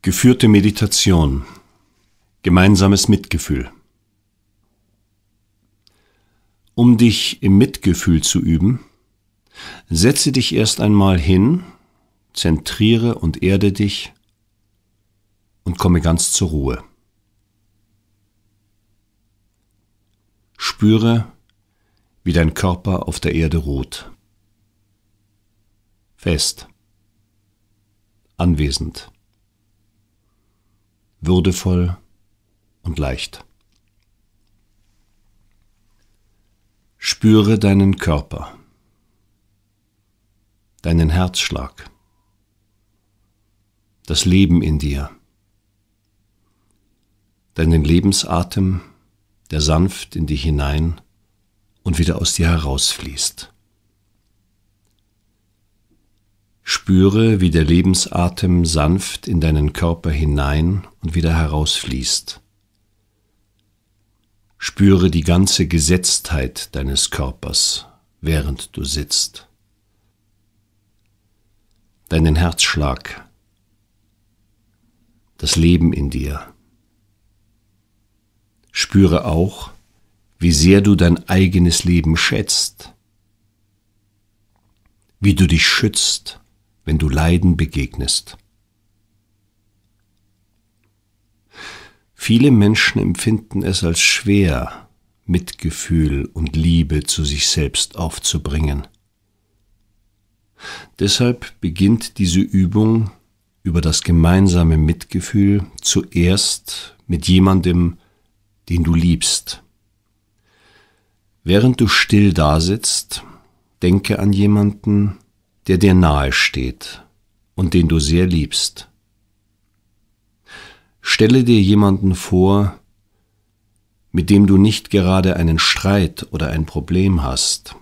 Geführte Meditation. Gemeinsames Mitgefühl. Um dich im Mitgefühl zu üben, setze dich erst einmal hin, zentriere und erde dich und komme ganz zur Ruhe. Spüre, wie dein Körper auf der Erde ruht. Fest. Anwesend würdevoll und leicht. Spüre deinen Körper, deinen Herzschlag, das Leben in dir, deinen Lebensatem, der sanft in dich hinein und wieder aus dir herausfließt. Spüre, wie der Lebensatem sanft in deinen Körper hinein und wieder herausfließt. Spüre die ganze Gesetztheit deines Körpers, während du sitzt. Deinen Herzschlag, das Leben in dir. Spüre auch, wie sehr du dein eigenes Leben schätzt, wie du dich schützt wenn du Leiden begegnest. Viele Menschen empfinden es als schwer, Mitgefühl und Liebe zu sich selbst aufzubringen. Deshalb beginnt diese Übung über das gemeinsame Mitgefühl zuerst mit jemandem, den du liebst. Während du still dasitzt, denke an jemanden, der dir nahe steht und den du sehr liebst. Stelle dir jemanden vor, mit dem du nicht gerade einen Streit oder ein Problem hast.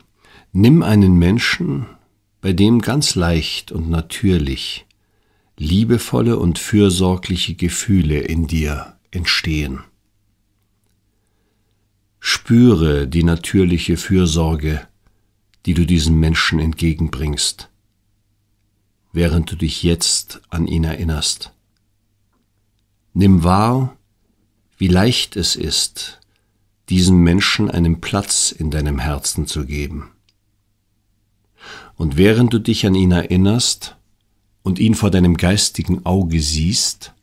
Nimm einen Menschen, bei dem ganz leicht und natürlich liebevolle und fürsorgliche Gefühle in dir entstehen. Spüre die natürliche Fürsorge, die du diesem Menschen entgegenbringst während du dich jetzt an ihn erinnerst. Nimm wahr, wie leicht es ist, diesem Menschen einen Platz in deinem Herzen zu geben. Und während du dich an ihn erinnerst und ihn vor deinem geistigen Auge siehst,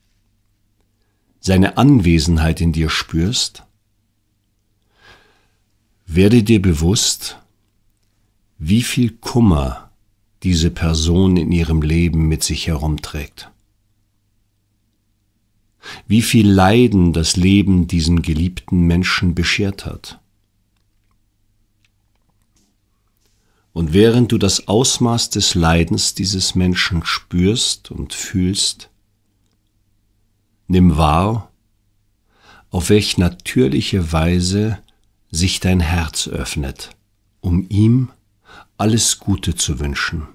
seine Anwesenheit in dir spürst, werde dir bewusst, wie viel Kummer diese Person in ihrem Leben mit sich herumträgt. Wie viel Leiden das Leben diesen geliebten Menschen beschert hat. Und während du das Ausmaß des Leidens dieses Menschen spürst und fühlst, nimm wahr, auf welch natürliche Weise sich dein Herz öffnet, um ihm alles Gute zu wünschen,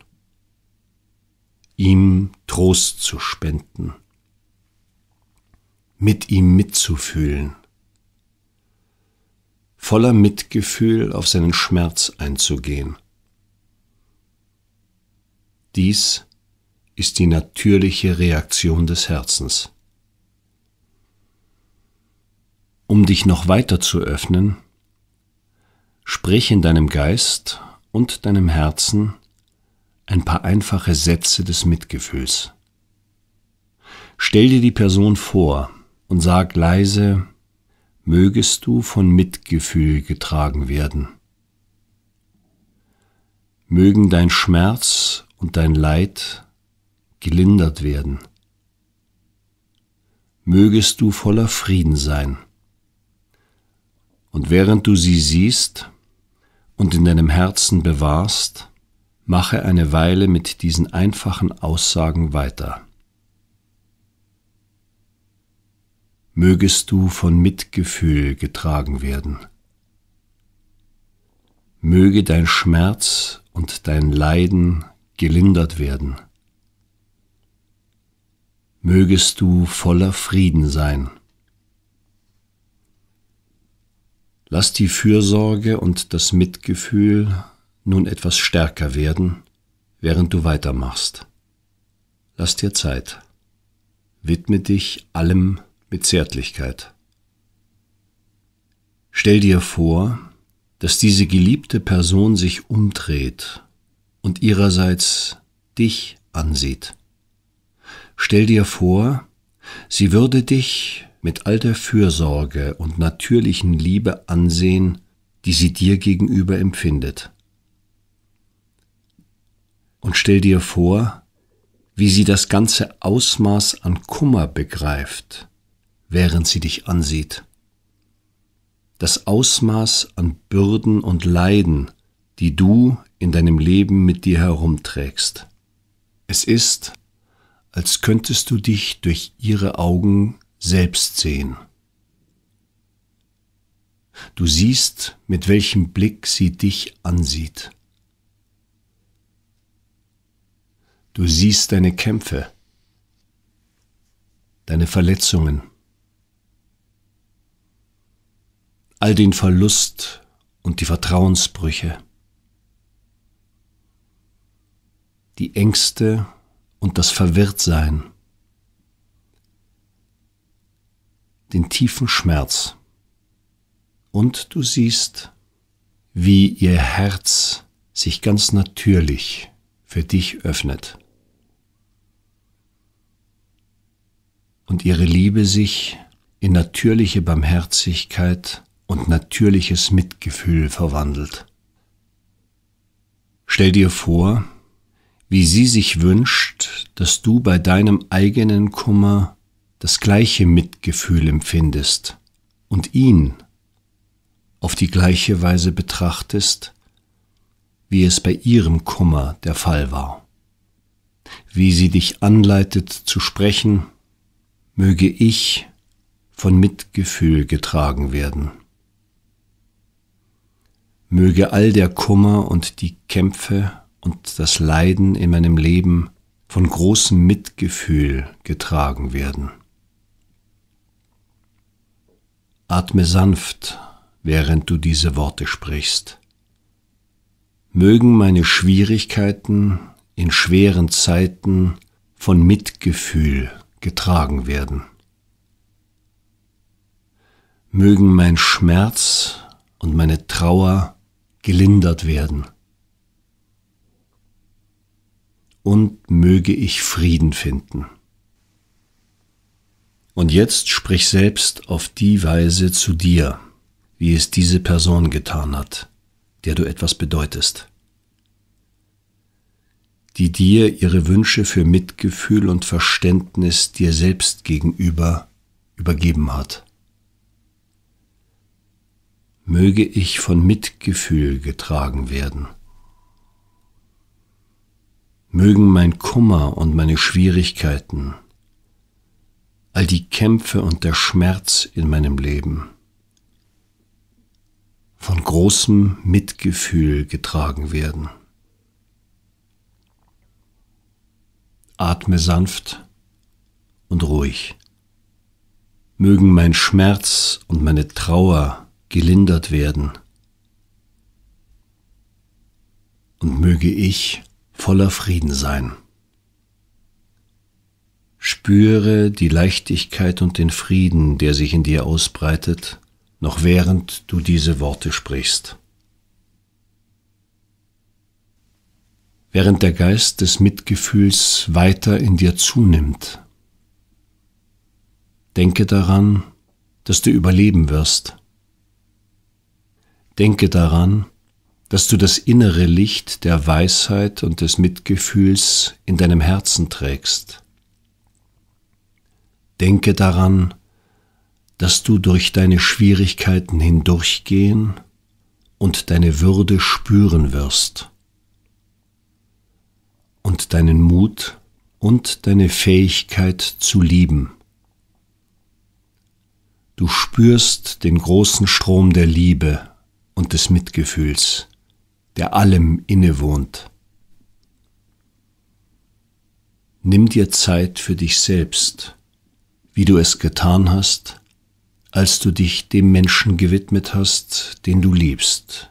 ihm Trost zu spenden, mit ihm mitzufühlen, voller Mitgefühl auf seinen Schmerz einzugehen. Dies ist die natürliche Reaktion des Herzens. Um dich noch weiter zu öffnen, sprich in deinem Geist und deinem Herzen ein paar einfache Sätze des Mitgefühls. Stell dir die Person vor und sag leise, mögest du von Mitgefühl getragen werden. Mögen dein Schmerz und dein Leid gelindert werden. Mögest du voller Frieden sein. Und während du sie siehst, und in deinem Herzen bewahrst, mache eine Weile mit diesen einfachen Aussagen weiter. Mögest du von Mitgefühl getragen werden. Möge dein Schmerz und dein Leiden gelindert werden. Mögest du voller Frieden sein. Lass die Fürsorge und das Mitgefühl nun etwas stärker werden, während du weitermachst. Lass dir Zeit. Widme dich allem mit Zärtlichkeit. Stell dir vor, dass diese geliebte Person sich umdreht und ihrerseits dich ansieht. Stell dir vor, sie würde dich mit all der Fürsorge und natürlichen Liebe ansehen, die sie dir gegenüber empfindet. Und stell dir vor, wie sie das ganze Ausmaß an Kummer begreift, während sie dich ansieht. Das Ausmaß an Bürden und Leiden, die du in deinem Leben mit dir herumträgst. Es ist, als könntest du dich durch ihre Augen selbst sehen. Du siehst, mit welchem Blick sie dich ansieht. Du siehst deine Kämpfe, deine Verletzungen, all den Verlust und die Vertrauensbrüche, die Ängste und das Verwirrtsein. den tiefen Schmerz. Und du siehst, wie ihr Herz sich ganz natürlich für dich öffnet und ihre Liebe sich in natürliche Barmherzigkeit und natürliches Mitgefühl verwandelt. Stell dir vor, wie sie sich wünscht, dass du bei deinem eigenen Kummer das gleiche Mitgefühl empfindest und ihn auf die gleiche Weise betrachtest, wie es bei ihrem Kummer der Fall war. Wie sie dich anleitet zu sprechen, möge ich von Mitgefühl getragen werden. Möge all der Kummer und die Kämpfe und das Leiden in meinem Leben von großem Mitgefühl getragen werden. Atme sanft, während du diese Worte sprichst. Mögen meine Schwierigkeiten in schweren Zeiten von Mitgefühl getragen werden. Mögen mein Schmerz und meine Trauer gelindert werden. Und möge ich Frieden finden. Und jetzt sprich selbst auf die Weise zu dir, wie es diese Person getan hat, der du etwas bedeutest, die dir ihre Wünsche für Mitgefühl und Verständnis dir selbst gegenüber übergeben hat. Möge ich von Mitgefühl getragen werden. Mögen mein Kummer und meine Schwierigkeiten all die Kämpfe und der Schmerz in meinem Leben von großem Mitgefühl getragen werden. Atme sanft und ruhig. Mögen mein Schmerz und meine Trauer gelindert werden. Und möge ich voller Frieden sein. Spüre die Leichtigkeit und den Frieden, der sich in dir ausbreitet, noch während du diese Worte sprichst. Während der Geist des Mitgefühls weiter in dir zunimmt, denke daran, dass du überleben wirst. Denke daran, dass du das innere Licht der Weisheit und des Mitgefühls in deinem Herzen trägst. Denke daran, dass du durch deine Schwierigkeiten hindurchgehen und deine Würde spüren wirst und deinen Mut und deine Fähigkeit zu lieben. Du spürst den großen Strom der Liebe und des Mitgefühls, der allem innewohnt. Nimm dir Zeit für dich selbst wie du es getan hast, als du dich dem Menschen gewidmet hast, den du liebst.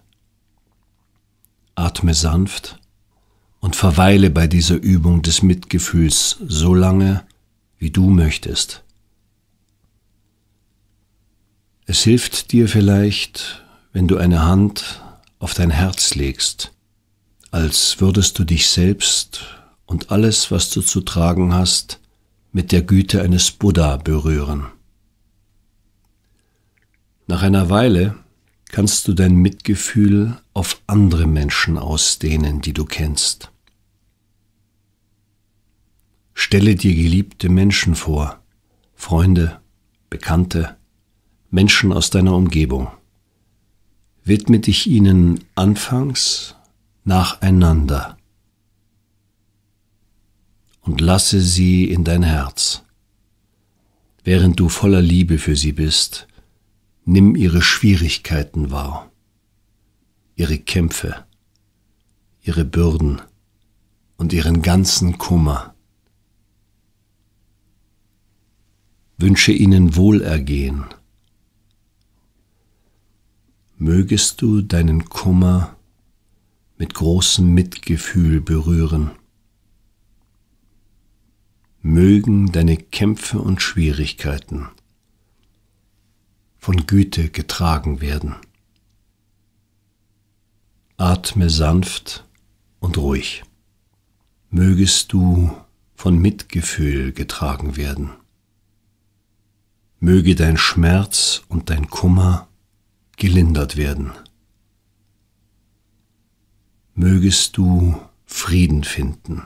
Atme sanft und verweile bei dieser Übung des Mitgefühls so lange, wie du möchtest. Es hilft dir vielleicht, wenn du eine Hand auf dein Herz legst, als würdest du dich selbst und alles, was du zu tragen hast, mit der Güte eines Buddha berühren. Nach einer Weile kannst du dein Mitgefühl auf andere Menschen ausdehnen, die du kennst. Stelle dir geliebte Menschen vor, Freunde, Bekannte, Menschen aus deiner Umgebung. Widme dich ihnen anfangs nacheinander und lasse sie in dein Herz. Während du voller Liebe für sie bist, nimm ihre Schwierigkeiten wahr, ihre Kämpfe, ihre Bürden und ihren ganzen Kummer. Wünsche ihnen Wohlergehen. Mögest du deinen Kummer mit großem Mitgefühl berühren mögen deine Kämpfe und Schwierigkeiten von Güte getragen werden. Atme sanft und ruhig. Mögest du von Mitgefühl getragen werden. Möge dein Schmerz und dein Kummer gelindert werden. Mögest du Frieden finden.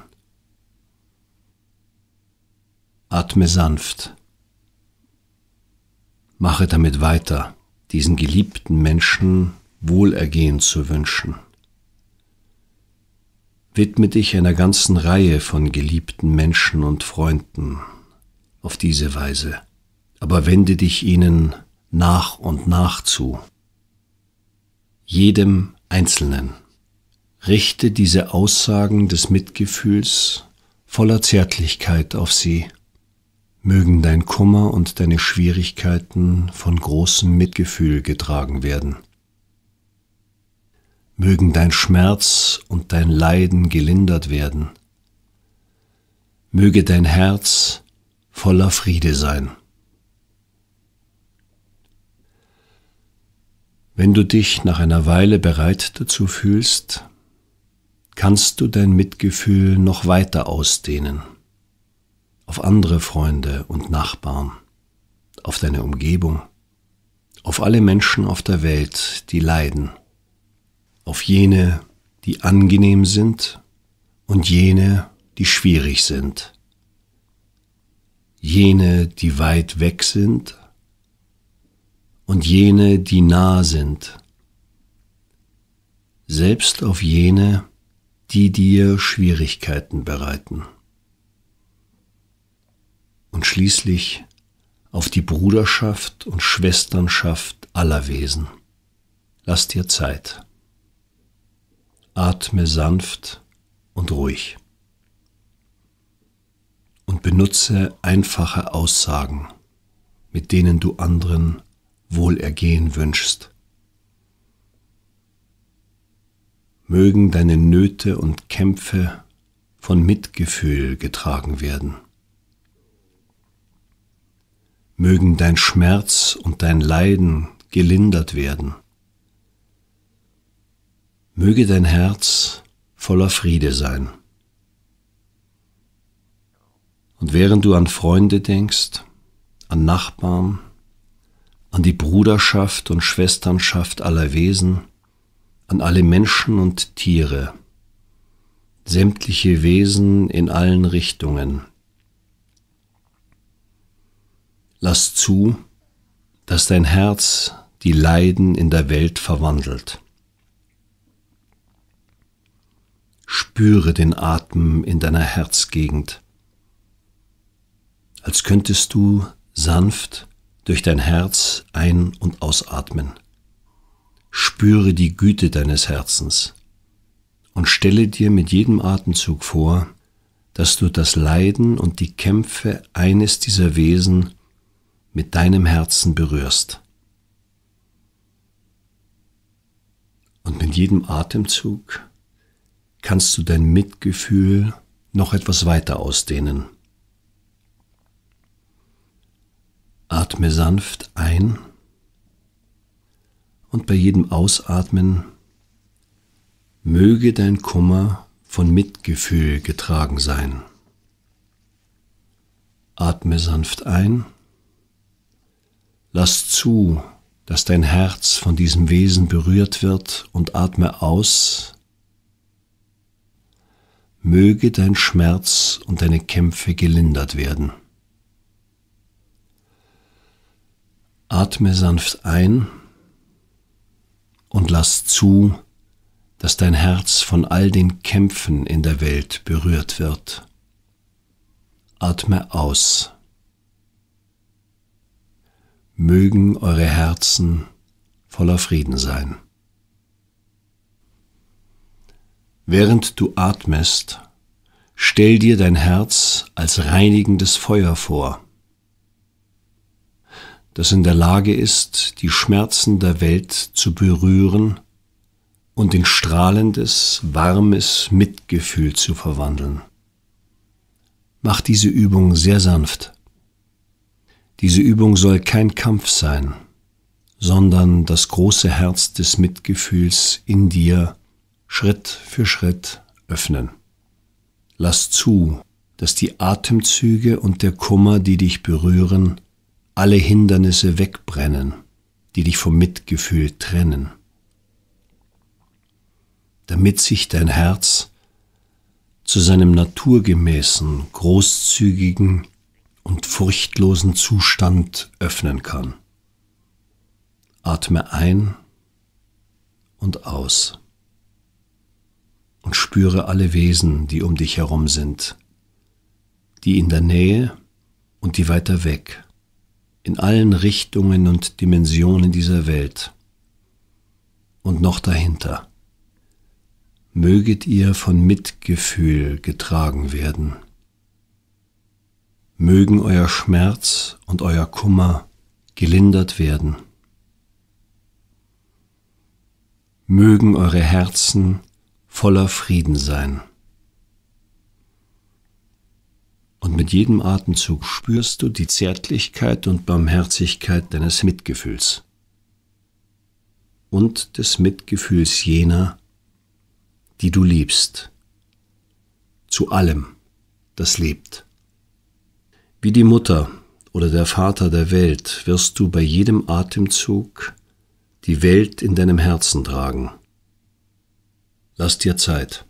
Atme sanft. Mache damit weiter, diesen geliebten Menschen Wohlergehen zu wünschen. Widme dich einer ganzen Reihe von geliebten Menschen und Freunden auf diese Weise, aber wende dich ihnen nach und nach zu. Jedem Einzelnen. Richte diese Aussagen des Mitgefühls voller Zärtlichkeit auf sie Mögen dein Kummer und deine Schwierigkeiten von großem Mitgefühl getragen werden. Mögen dein Schmerz und dein Leiden gelindert werden. Möge dein Herz voller Friede sein. Wenn du dich nach einer Weile bereit dazu fühlst, kannst du dein Mitgefühl noch weiter ausdehnen auf andere Freunde und Nachbarn, auf deine Umgebung, auf alle Menschen auf der Welt, die leiden, auf jene, die angenehm sind und jene, die schwierig sind, jene, die weit weg sind und jene, die nah sind, selbst auf jene, die dir Schwierigkeiten bereiten und schließlich auf die Bruderschaft und Schwesternschaft aller Wesen. Lass dir Zeit. Atme sanft und ruhig. Und benutze einfache Aussagen, mit denen du anderen Wohlergehen wünschst. Mögen deine Nöte und Kämpfe von Mitgefühl getragen werden mögen dein Schmerz und dein Leiden gelindert werden. Möge dein Herz voller Friede sein. Und während du an Freunde denkst, an Nachbarn, an die Bruderschaft und Schwesternschaft aller Wesen, an alle Menschen und Tiere, sämtliche Wesen in allen Richtungen, lass zu, dass dein Herz die Leiden in der Welt verwandelt. Spüre den Atem in deiner Herzgegend, als könntest du sanft durch dein Herz ein- und ausatmen. Spüre die Güte deines Herzens und stelle dir mit jedem Atemzug vor, dass du das Leiden und die Kämpfe eines dieser Wesen mit deinem Herzen berührst. Und mit jedem Atemzug kannst du dein Mitgefühl noch etwas weiter ausdehnen. Atme sanft ein und bei jedem Ausatmen möge dein Kummer von Mitgefühl getragen sein. Atme sanft ein Lass zu, dass dein Herz von diesem Wesen berührt wird und atme aus. Möge dein Schmerz und deine Kämpfe gelindert werden. Atme sanft ein und lass zu, dass dein Herz von all den Kämpfen in der Welt berührt wird. Atme aus mögen eure Herzen voller Frieden sein. Während du atmest, stell dir dein Herz als reinigendes Feuer vor, das in der Lage ist, die Schmerzen der Welt zu berühren und in strahlendes, warmes Mitgefühl zu verwandeln. Mach diese Übung sehr sanft. Diese Übung soll kein Kampf sein, sondern das große Herz des Mitgefühls in dir Schritt für Schritt öffnen. Lass zu, dass die Atemzüge und der Kummer, die dich berühren, alle Hindernisse wegbrennen, die dich vom Mitgefühl trennen, damit sich dein Herz zu seinem naturgemäßen, großzügigen, und furchtlosen Zustand öffnen kann. Atme ein und aus und spüre alle Wesen, die um dich herum sind, die in der Nähe und die weiter weg, in allen Richtungen und Dimensionen dieser Welt und noch dahinter. Möget ihr von Mitgefühl getragen werden mögen euer Schmerz und euer Kummer gelindert werden. Mögen eure Herzen voller Frieden sein. Und mit jedem Atemzug spürst du die Zärtlichkeit und Barmherzigkeit deines Mitgefühls und des Mitgefühls jener, die du liebst, zu allem, das lebt. Wie die Mutter oder der Vater der Welt wirst du bei jedem Atemzug die Welt in deinem Herzen tragen. Lass dir Zeit.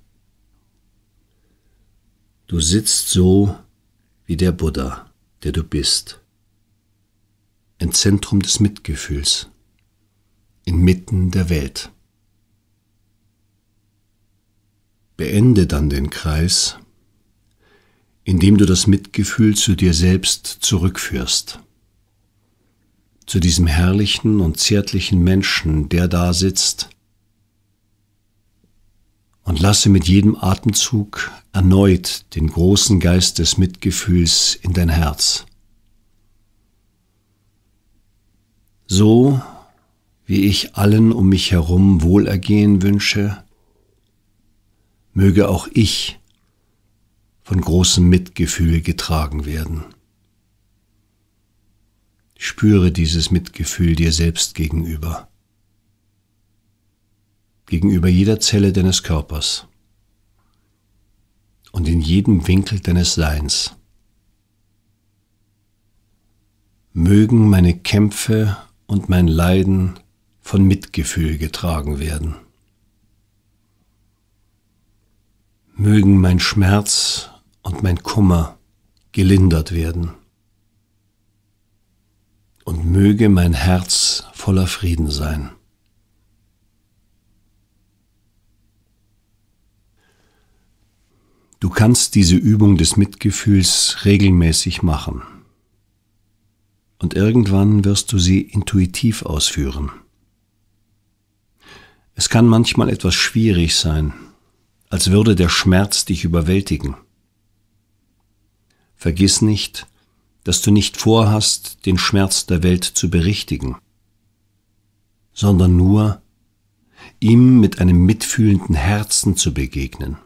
Du sitzt so wie der Buddha, der du bist. Ein Zentrum des Mitgefühls, inmitten der Welt. Beende dann den Kreis indem du das Mitgefühl zu dir selbst zurückführst. Zu diesem herrlichen und zärtlichen Menschen, der da sitzt, und lasse mit jedem Atemzug erneut den großen Geist des Mitgefühls in dein Herz. So wie ich allen um mich herum Wohlergehen wünsche, möge auch ich von großem Mitgefühl getragen werden. Spüre dieses Mitgefühl dir selbst gegenüber, gegenüber jeder Zelle deines Körpers und in jedem Winkel deines Seins. Mögen meine Kämpfe und mein Leiden von Mitgefühl getragen werden. Mögen mein Schmerz und mein Kummer gelindert werden. Und möge mein Herz voller Frieden sein. Du kannst diese Übung des Mitgefühls regelmäßig machen. Und irgendwann wirst du sie intuitiv ausführen. Es kann manchmal etwas schwierig sein, als würde der Schmerz dich überwältigen. Vergiss nicht, dass du nicht vorhast, den Schmerz der Welt zu berichtigen, sondern nur, ihm mit einem mitfühlenden Herzen zu begegnen.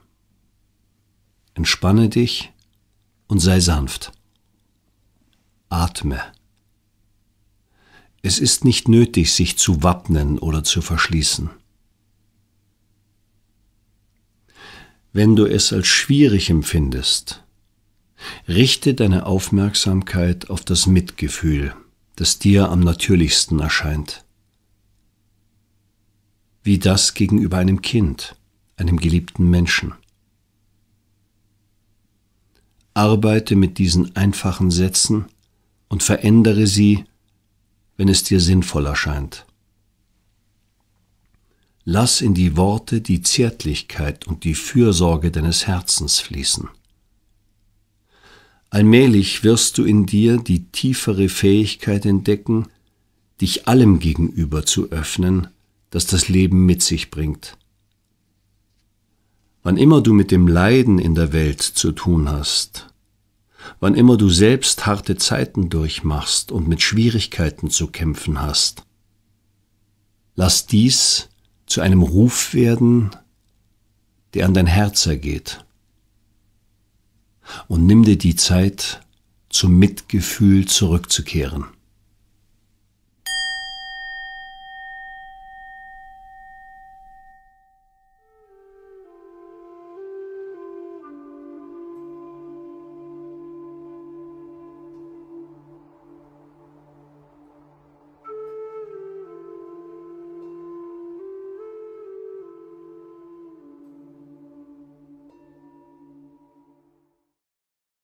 Entspanne dich und sei sanft. Atme. Es ist nicht nötig, sich zu wappnen oder zu verschließen. Wenn du es als schwierig empfindest, Richte deine Aufmerksamkeit auf das Mitgefühl, das dir am natürlichsten erscheint. Wie das gegenüber einem Kind, einem geliebten Menschen. Arbeite mit diesen einfachen Sätzen und verändere sie, wenn es dir sinnvoll erscheint. Lass in die Worte die Zärtlichkeit und die Fürsorge deines Herzens fließen. Allmählich wirst du in dir die tiefere Fähigkeit entdecken, dich allem gegenüber zu öffnen, das das Leben mit sich bringt. Wann immer du mit dem Leiden in der Welt zu tun hast, wann immer du selbst harte Zeiten durchmachst und mit Schwierigkeiten zu kämpfen hast, lass dies zu einem Ruf werden, der an dein Herz ergeht und nimm dir die Zeit, zum Mitgefühl zurückzukehren.